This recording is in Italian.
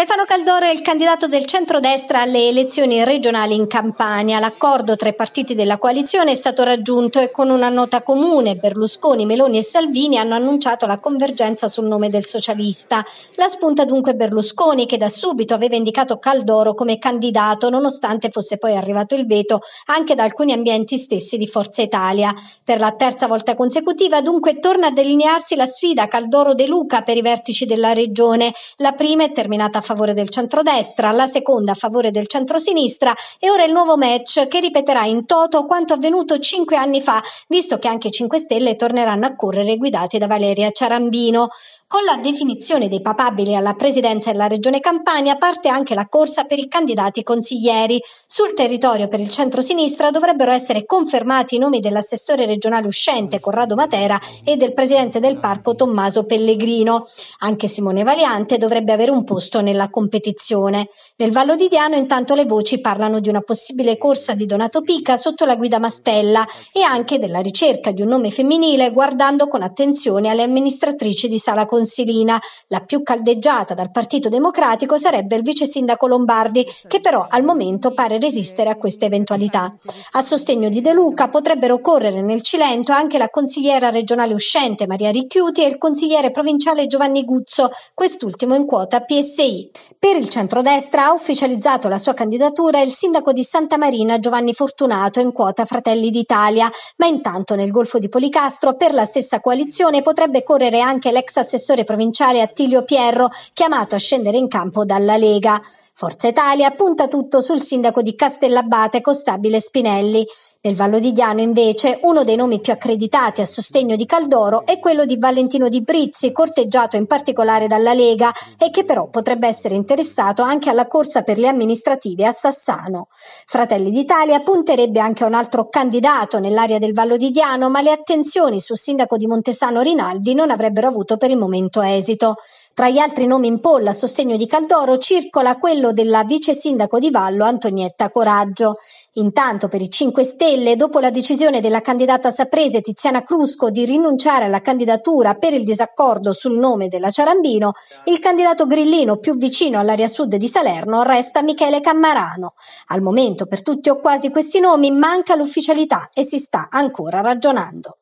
Stefano Caldore è il candidato del centrodestra alle elezioni regionali in Campania. L'accordo tra i partiti della coalizione è stato raggiunto e con una nota comune Berlusconi, Meloni e Salvini hanno annunciato la convergenza sul nome del socialista. La spunta dunque Berlusconi che da subito aveva indicato Caldoro come candidato nonostante fosse poi arrivato il veto anche da alcuni ambienti stessi di Forza Italia. Per la terza volta consecutiva dunque torna a delinearsi la sfida Caldoro-De Luca per i vertici della regione. La prima è terminata favore del centrodestra, la seconda a favore del centrosinistra e ora il nuovo match che ripeterà in toto quanto avvenuto cinque anni fa, visto che anche 5 Stelle torneranno a correre guidati da Valeria Ciarambino. Con la definizione dei papabili alla presidenza della Regione Campania parte anche la corsa per i candidati consiglieri. Sul territorio per il centro-sinistra dovrebbero essere confermati i nomi dell'assessore regionale uscente Corrado Matera e del presidente del parco Tommaso Pellegrino. Anche Simone Valiante dovrebbe avere un posto nella competizione. Nel Vallo di Diano intanto le voci parlano di una possibile corsa di Donato Pica sotto la guida Mastella e anche della ricerca di un nome femminile guardando con attenzione alle amministratrici di Sala Consilina. La più caldeggiata dal Partito Democratico sarebbe il vice sindaco Lombardi, che però al momento pare resistere a questa eventualità. A sostegno di De Luca potrebbero correre nel Cilento anche la consigliera regionale uscente Maria Ricchiuti e il consigliere provinciale Giovanni Guzzo, quest'ultimo in quota PSI per il centrodestra ha ufficializzato la sua candidatura il sindaco di Santa Marina Giovanni Fortunato in quota Fratelli d'Italia, ma intanto nel Golfo di Policastro per la stessa coalizione potrebbe correre anche l'ex assessore provinciale Attilio Pierro, chiamato a scendere in campo dalla Lega. Forza Italia punta tutto sul sindaco di Castellabate Costabile Spinelli. Nel Vallo di Diano, invece, uno dei nomi più accreditati a sostegno di Caldoro è quello di Valentino Di Brizzi, corteggiato in particolare dalla Lega e che però potrebbe essere interessato anche alla corsa per le amministrative a Sassano. Fratelli d'Italia punterebbe anche a un altro candidato nell'area del Vallo di Diano, ma le attenzioni sul sindaco di Montesano Rinaldi non avrebbero avuto per il momento esito. Tra gli altri nomi in polla a sostegno di Caldoro circola quello della vice sindaco di Vallo Antonietta Coraggio. Intanto per i 5 Stelle, dopo la decisione della candidata saprese Tiziana Crusco di rinunciare alla candidatura per il disaccordo sul nome della Ciarambino, il candidato grillino più vicino all'area sud di Salerno resta Michele Cammarano. Al momento per tutti o quasi questi nomi manca l'ufficialità e si sta ancora ragionando.